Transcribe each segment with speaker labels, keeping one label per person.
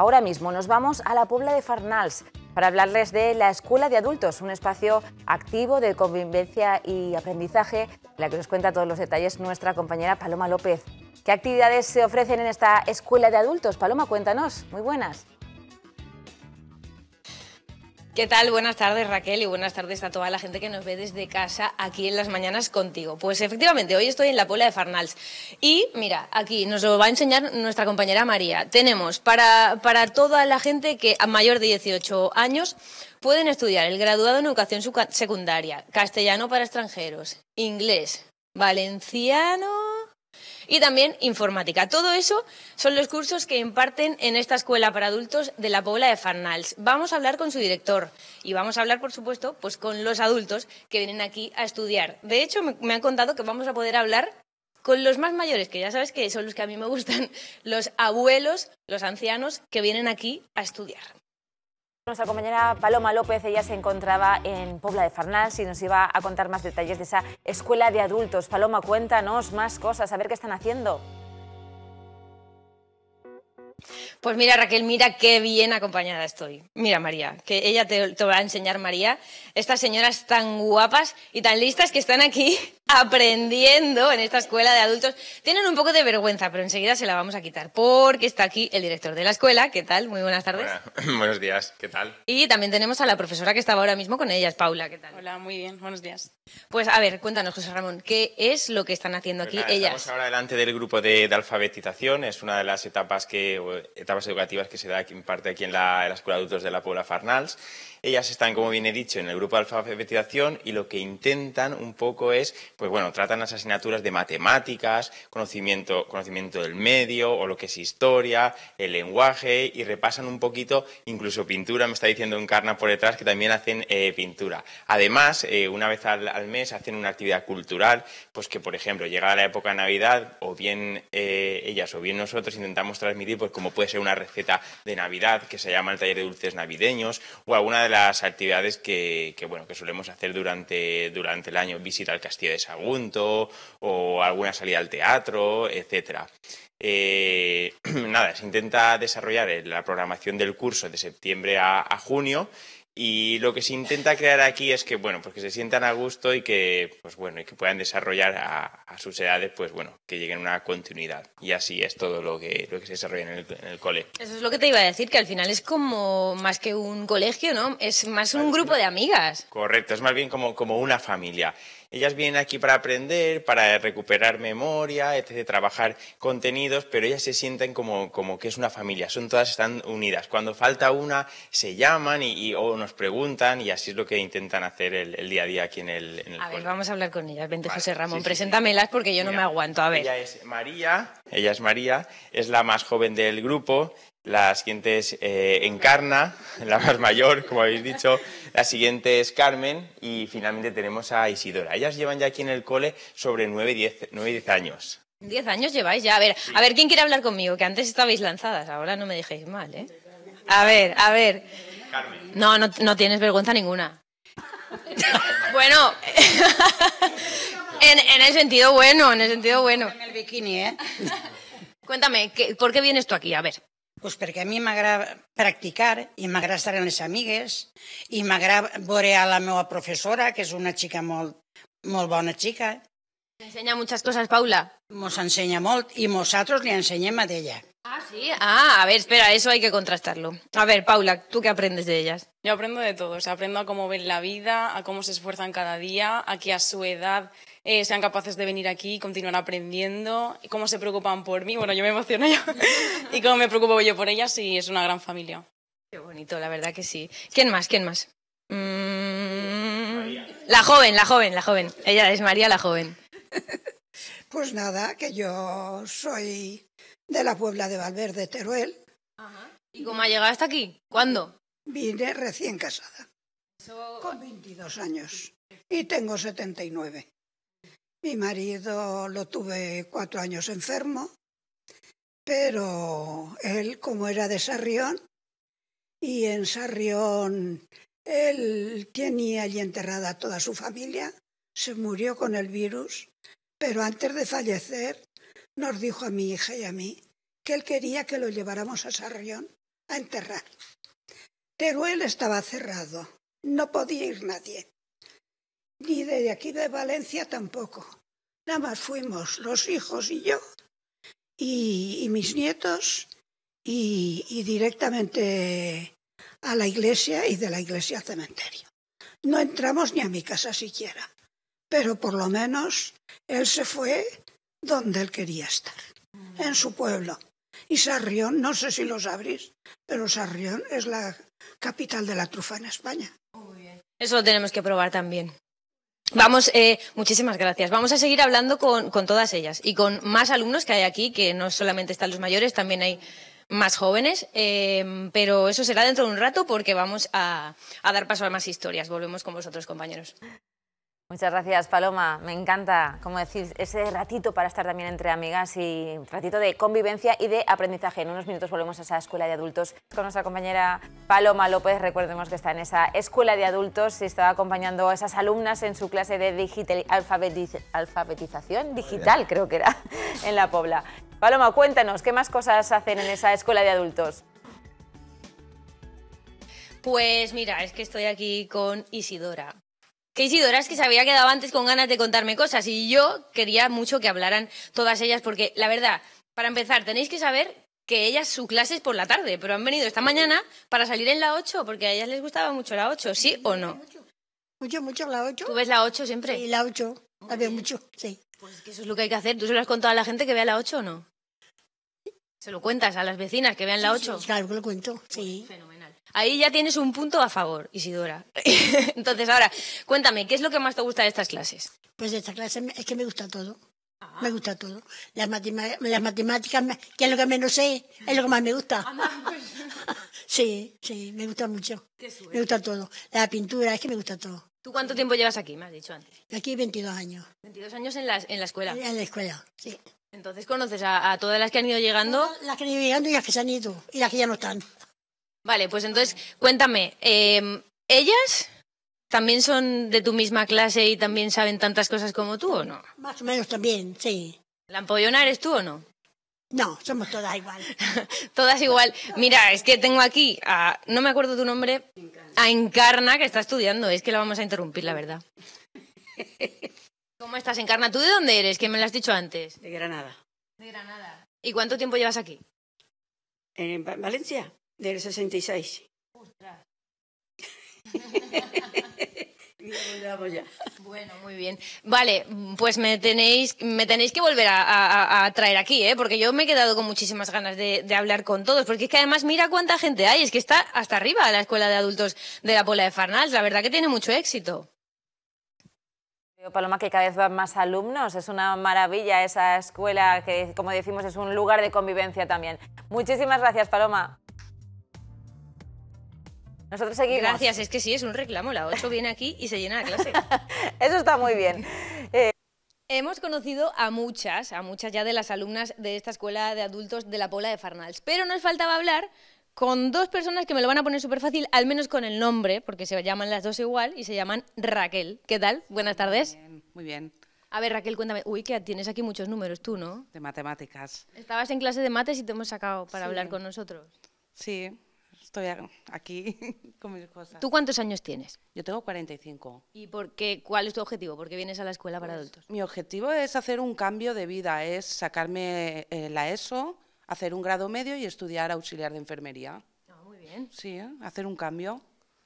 Speaker 1: Ahora mismo nos vamos a la Puebla de Farnals para hablarles de la Escuela de Adultos, un espacio activo de convivencia y aprendizaje, en la que nos cuenta todos los detalles nuestra compañera Paloma López. ¿Qué actividades se ofrecen en esta Escuela de Adultos? Paloma, cuéntanos. Muy buenas.
Speaker 2: ¿Qué tal? Buenas tardes Raquel y buenas tardes a toda la gente que nos ve desde casa aquí en las mañanas contigo. Pues efectivamente, hoy estoy en la Puebla de Farnals y mira, aquí nos lo va a enseñar nuestra compañera María. Tenemos para, para toda la gente que a mayor de 18 años pueden estudiar el graduado en educación secundaria, castellano para extranjeros, inglés, valenciano y también informática. Todo eso son los cursos que imparten en esta escuela para adultos de la Pobla de Farnals. Vamos a hablar con su director y vamos a hablar, por supuesto, pues con los adultos que vienen aquí a estudiar. De hecho, me han contado que vamos a poder hablar con los más mayores, que ya sabes que son los que a mí me gustan, los abuelos, los ancianos que vienen aquí a estudiar.
Speaker 1: Nuestra compañera Paloma López ella se encontraba en Pobla de Farnals y nos iba a contar más detalles de esa escuela de adultos. Paloma, cuéntanos más cosas, a ver qué están haciendo.
Speaker 2: Pues mira, Raquel, mira qué bien acompañada estoy. Mira, María, que ella te, va a enseñar, María. Estas señoras tan guapas y tan listas que están aquí aprendiendo en esta escuela de adultos. Tienen un poco de vergüenza, pero enseguida se la vamos a quitar porque está aquí el director de la escuela. ¿Qué tal? Muy buenas tardes.
Speaker 3: Buenos días, ¿qué tal?
Speaker 2: Y también tenemos a la profesora que estaba ahora mismo con ellas, Paula. ¿Qué tal? Hola, muy bien, buenos días. Pues a ver, cuéntanos, José Ramón, ¿qué es lo que están haciendo aquí pues ellas? Estamos
Speaker 3: ahora delante del grupo de, alfabetización. Es una de las etapas, educativas que se da aquí, en parte aquí en la Escuela de Adultos de la Puebla Farnals. Ellas están, como bien he dicho, en el grupo de alfabetización y lo que intentan un poco es, pues bueno, tratan las asignaturas de matemáticas, conocimiento, conocimiento del medio o lo que es historia, el lenguaje y repasan un poquito, incluso pintura, me está diciendo Encarna por detrás, que también hacen eh, pintura. Además, eh, una vez al, mes hacen una actividad cultural, pues que, por ejemplo, llega la época de Navidad, o bien eh, ellas o bien nosotros intentamos transmitir, pues como puede ser una receta de Navidad, que se llama el taller de dulces navideños, o alguna de las actividades que, bueno, que solemos hacer durante, durante el año, visita al Castillo de Sagunto o alguna salida al teatro, etcétera. Eh, nada, se intenta desarrollar la programación del curso de septiembre a junio y lo que se intenta crear aquí es que, bueno, pues que se sientan a gusto y que, pues bueno, y que puedan desarrollar a, sus edades, pues bueno, que lleguen a una continuidad. Y así es todo lo que, lo que se desarrolla en el, en cole.
Speaker 2: Eso es lo que te iba a decir, que al final es como más que un colegio, ¿no? Es más un grupo de amigas.
Speaker 3: Correcto, es más bien como, como una familia. Ellas vienen aquí para aprender, para recuperar memoria, de trabajar contenidos, pero ellas se sienten como, como que es una familia, son todas están unidas. Cuando falta una, se llaman y, o nos preguntan y así es lo que intentan hacer el, día a día aquí en el... En a ver,
Speaker 2: vamos a hablar con ellas. Vente, José Ramón, preséntamelas porque yo no me aguanto.
Speaker 3: A ver. Ella es María, ella es María, es la más joven del grupo la siguiente es eh, Encarna, la más mayor, como habéis dicho. La siguiente es Carmen y finalmente tenemos a Isidora. Ellas llevan ya aquí en el cole sobre 9 y 10, años.
Speaker 2: 10 años lleváis ya. A ver, a ver, ¿quién quiere hablar conmigo? Que antes estabais lanzadas, ahora no me dejéis mal, ¿eh? A ver, a ver. Carmen. No, no, tienes vergüenza ninguna. bueno, en, el sentido bueno, en el sentido bueno.
Speaker 4: En el bikini, ¿eh? Cuéntame, ¿por qué vienes tú aquí? A ver. Pues perquè a mi m'agrada practicar i m'agrada estar amb les amigues i m'agrada veure a la meva professora, que és una xica molt, molt bona xica. Ensenya moltes coses, Paula. Ens ensenya molt i nosaltres li ensenyem a ella.
Speaker 2: Ah, sí. Ah, a ver, espera, eso hay que contrastarlo. A ver, Paula, ¿tú qué aprendes de ellas? Yo aprendo de todos. Aprendo a cómo ven la vida, a cómo se esfuerzan cada día, a que a su edad Eh, sean capaces de venir aquí y continuar aprendiendo, cómo se preocupan por mí, bueno, yo me emociono yo, y cómo me preocupo yo por ellas Sí, es una gran familia. Qué bonito, la verdad que sí. ¿Quién más? ¿Quién más? Mm, la joven, la joven, la joven. Ella es María la joven.
Speaker 4: Pues nada, que yo soy de la Puebla de Valverde, Teruel. ¿Y cómo ha llegado hasta aquí? ¿Cuándo? Vine recién casada. Con 22 años. Y tengo 79. Mi marido lo tuve cuatro años enfermo, pero él, como era de Sarrión, y en Sarrión él tenía allí enterrada toda su familia, se murió con el virus, pero antes de fallecer nos dijo a mi hija y a mí que él quería que lo lleváramos a Sarrión a enterrar. Teruel estaba cerrado, no podía ir nadie ni de aquí de Valencia tampoco. Nada más fuimos los hijos y yo y, mis nietos y, directamente a la iglesia y de la iglesia al cementerio. No entramos ni a mi casa siquiera, pero por lo menos él se fue donde él quería estar, en su pueblo. Y Sarrión, no sé si lo sabréis, pero Sarrión es la capital de la trufa en España.
Speaker 2: Eso lo tenemos que probar también. Vamos, eh, muchísimas gracias. Vamos a seguir hablando con, todas ellas y con más alumnos que hay aquí, que no solamente están los mayores, también hay más jóvenes, eh, pero eso será dentro de un rato porque vamos a, a dar paso a más historias. Volvemos con vosotros, compañeros. Muchas gracias, Paloma. Me encanta, como decís, ese ratito para estar
Speaker 1: también entre amigas y ratito de convivencia y de aprendizaje. En unos minutos volvemos a esa escuela de adultos con nuestra compañera Paloma López. Recordemos que está en esa escuela de adultos y está acompañando a esas alumnas en su clase de digital, alfabetización digital, creo que era, en La Pobla. Paloma, cuéntanos, ¿qué más cosas hacen en esa escuela de adultos?
Speaker 2: Pues mira, es que estoy aquí con Isidora, que es que se había quedado antes con ganas de contarme cosas y yo quería mucho que hablaran todas ellas porque la verdad, para empezar, tenéis que saber que ellas su clase es por la tarde, pero han venido esta mañana para salir en la 8 porque a ellas les gustaba mucho la 8, ¿sí o no? Mucho, mucho la 8. ¿Tú ves la 8 siempre? Sí, la 8. La veo mucho, sí. Pues que eso es lo que hay que hacer. ¿Tú se lo has contado a la gente que vea la 8 o no? ¿Se lo cuentas a las vecinas que vean la 8? claro que lo cuento, sí. Ahí ya tienes un punto a favor, Isidora. Entonces, ahora, cuéntame, ¿qué es lo que más te gusta de estas clases?
Speaker 4: Pues de estas clases es que me gusta todo. Ah. Me gusta todo. Las, matemáticas, que es lo que menos sé, es lo que más me gusta. Ah, pues. sí, sí, me gusta mucho. me gusta todo. La pintura, es que me gusta todo.
Speaker 2: ¿Tú cuánto tiempo llevas aquí, me has dicho antes?
Speaker 4: Aquí 22 años.
Speaker 2: 22 años en la, escuela. En la escuela, sí. Entonces conoces a, todas las que han ido llegando. las que han ido llegando y las que se han ido, y las que ya no están. Vale, pues entonces cuéntame, em, ¿ellas también son de tu misma clase y también saben tantas cosas como tú o no? Más o menos también, sí. ¿La empollona eres tú o no?
Speaker 4: No, somos todas igual.
Speaker 2: todas igual. Mira, es que tengo aquí a, no me acuerdo tu nombre, a Encarna que está estudiando. Es que la vamos a interrumpir, la verdad. ¿Cómo estás, Encarna? ¿Tú de dónde eres? Que me lo has dicho antes. De Granada. De Granada. ¿Y cuánto tiempo llevas aquí? En Valencia. Del 66. Bueno, muy bien. Vale, pues me tenéis, me tenéis que volver a, traer aquí, ¿eh? porque yo me he quedado con muchísimas ganas de, hablar con todos, porque es que además mira cuánta gente hay, es que está hasta arriba la Escuela de Adultos de la Pola de Farnals, la verdad que tiene mucho éxito.
Speaker 1: Paloma, que cada vez van más alumnos, es una maravilla esa escuela que, como decimos, es un lugar de convivencia también. Muchísimas gracias, Paloma.
Speaker 2: Nosotros Gracias, es que sí, es un reclamo. La 8 viene aquí y se llena la clase. Eso está muy bien. Eh, hemos conocido a muchas, a muchas ya de las alumnas de esta escuela de adultos de la Pola de Farnals, pero nos faltaba hablar con dos personas que me lo van a poner súper fácil, al menos con el nombre, porque se llaman las dos igual y se llaman Raquel. ¿Qué tal? Buenas tardes. Muy bien. A ver, Raquel, cuéntame. Uy, que tienes aquí muchos números tú, ¿no? De matemáticas. Estabas en clase de mates y te hemos sacado para hablar con nosotros. Sí, estoy aquí con mis cosas. ¿Tú cuántos años tienes? Yo tengo 45. ¿Y por qué, cuál es tu objetivo? ¿Por qué vienes a la escuela para pues, adultos? Mi objetivo es hacer un cambio de vida, es sacarme eh, la ESO, hacer un grado medio y estudiar auxiliar de enfermería. Ah, muy bien. Sí, ¿eh? hacer un cambio.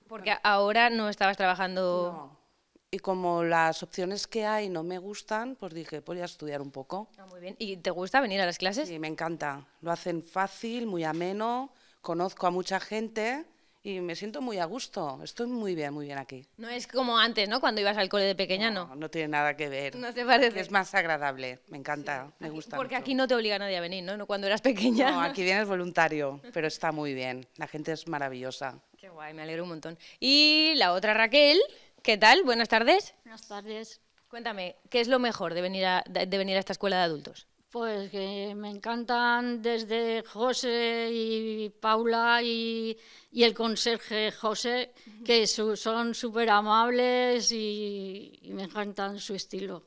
Speaker 2: Porque ahora no estabas trabajando... No. Y como las opciones que hay no me gustan, pues dije, voy a estudiar un poco. Ah, muy bien. ¿Y te gusta venir a las clases? Sí, me encanta. Lo hacen fácil, muy ameno conozco a mucha gente y me siento muy a gusto. Estoy muy bien, muy bien aquí. No es como antes, ¿no? Cuando ibas al cole de pequeña, ¿no? No, tiene nada que ver. No se parece. Es más agradable. Me encanta, me gusta. Porque aquí no te obliga nadie a venir, ¿no? Cuando eras pequeña. No, aquí vienes voluntario, pero está muy bien. La gente es maravillosa. Qué guay, me alegro un montón. Y la otra Raquel, ¿qué tal? Buenas tardes.
Speaker 5: Buenas tardes. Cuéntame,
Speaker 2: ¿qué es lo mejor de venir a, de venir a esta escuela de adultos?
Speaker 5: Pues que me encantan desde José y Paula y, el conserje José, que son súper amables y, me encantan su estilo.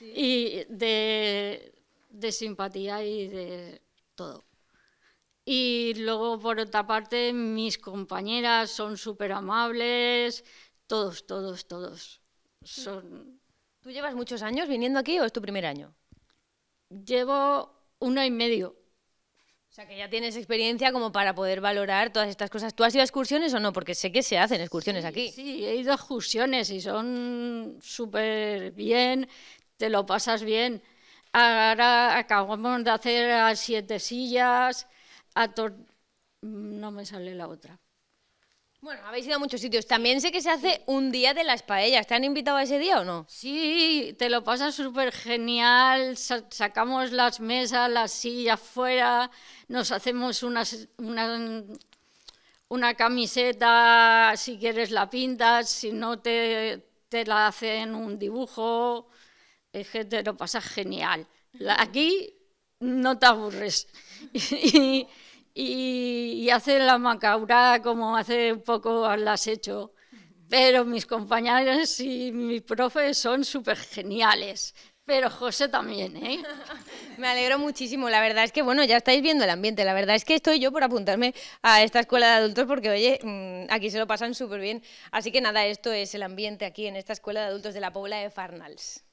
Speaker 5: Y de, de simpatía y de todo. Y luego, por otra parte, mis compañeras son súper amables, todos, todos, todos. Son... ¿Tú llevas muchos años viniendo aquí o es tu primer año? llevo uno y
Speaker 2: medio. O sea, que ya tienes experiencia como para poder valorar todas estas cosas. ¿Tú has
Speaker 5: ido a excursiones o no? Porque sé que se hacen excursiones aquí. Sí, he ido a excursiones y son súper bien, te lo pasas bien. Ahora acabamos de hacer a siete sillas, a tor... no me sale la otra. Bueno, habéis ido a muchos sitios. También sé que se hace un día de las paellas. ¿Te han invitado a ese día o no? Sí, te lo pasas súper genial. sacamos las mesas, las sillas fuera, nos hacemos una, una camiseta, si quieres la pintas, si no te, te la hacen un dibujo. Es que te lo pasas genial. Aquí no te aburres. y y hace la macabra como hace poco las hecho. Pero mis compañeros y mis profe son súper geniales. Pero José también, ¿eh?
Speaker 2: Me alegro muchísimo. La verdad es que, bueno, ya estáis viendo el ambiente. La verdad es que estoy yo por apuntarme a esta escuela de adultos porque, oye, mm, aquí se lo pasan súper bien. Así que nada, esto es el ambiente aquí en esta escuela de adultos de la Pobla de Farnals.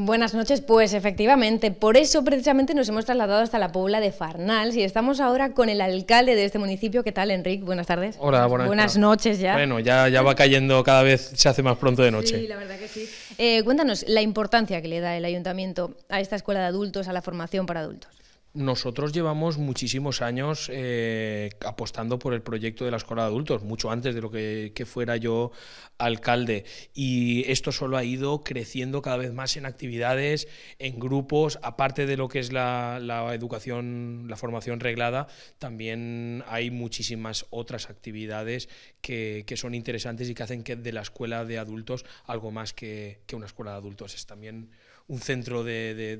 Speaker 2: Buenas noches, pues efectivamente, por eso precisamente nos hemos trasladado hasta la Puebla de Farnals y estamos ahora con el alcalde de este municipio. ¿Qué tal, Enrique? Buenas tardes.
Speaker 6: Hola, buenas, buenas
Speaker 2: noches ya. Bueno,
Speaker 6: ya, ya va cayendo cada vez, se hace más pronto de noche. Sí, la
Speaker 2: verdad que sí. Eh, cuéntanos la importancia que le da el ayuntamiento a esta escuela de adultos, a la formación para adultos
Speaker 6: nosotros llevamos muchísimos años eh, apostando por el proyecto de la escuela de adultos, mucho antes de lo que, fuera yo alcalde. Y esto solo ha ido creciendo cada vez más en actividades, en grupos, aparte de lo que es la, educación, la formación reglada, también hay muchísimas otras actividades que, son interesantes y que hacen que de la escuela de adultos algo más que, una escuela de adultos. Es también un centro de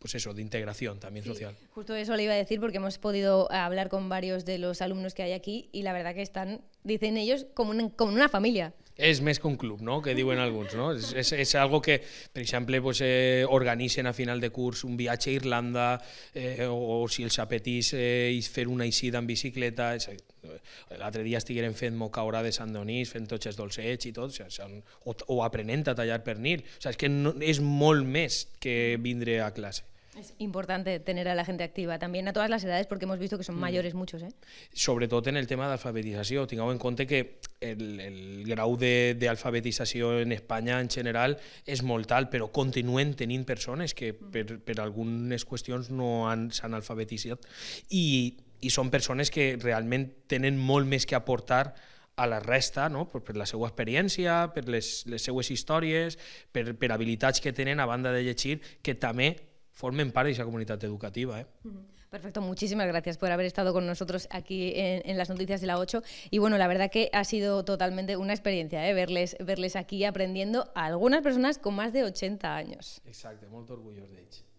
Speaker 6: pues eso, de integración también social.
Speaker 2: Justo eso le iba a decir porque hemos podido hablar con varios de los alumnos que hay aquí y la verdad que están, dicen ellos, como una, una familia.
Speaker 6: Es mes con club, no? que en algunos, No? Es algo que, por ejemplo, pues, eh, a final de curso un viaje a Irlanda, eh, o, si el chapetís eh, hacer una isida en bicicleta, Eh, l'altre dia estigueren fent mocaura de Sant Donís, fent totxes dolcets i tot, o, sigui, o, o aprenent a tallar pernil. O sigui, és que no, és molt més que vindre a classe.
Speaker 2: Es importante tener a la gente activa también a todas las edades porque hemos visto que son mm. mayores mm. muchos. ¿eh?
Speaker 6: Sobre todo en el tema de alfabetización. Tengamos en cuenta que el, el grau de, de en Espanya en general és molt alt, però continuen tenint persones que per, per algunes qüestions no s'han alfabetitzat i i són persones que realment tenen molt més que aportar a la resta, no? per, per la seva experiència, per les, les seues històries, per, per habilitats que tenen a banda de llegir, que també formen part d'aquesta comunitat educativa. Eh?
Speaker 2: Mm -hmm. Perfecto, muchísimas gracias por haber estado con nosotros aquí en, en, las noticias de la 8. Y bueno, la verdad que ha sido totalmente una experiencia ¿eh? verles, verles aquí aprendiendo a algunas personas con más de 80
Speaker 6: años. Exacto, muy orgulloso de ellos.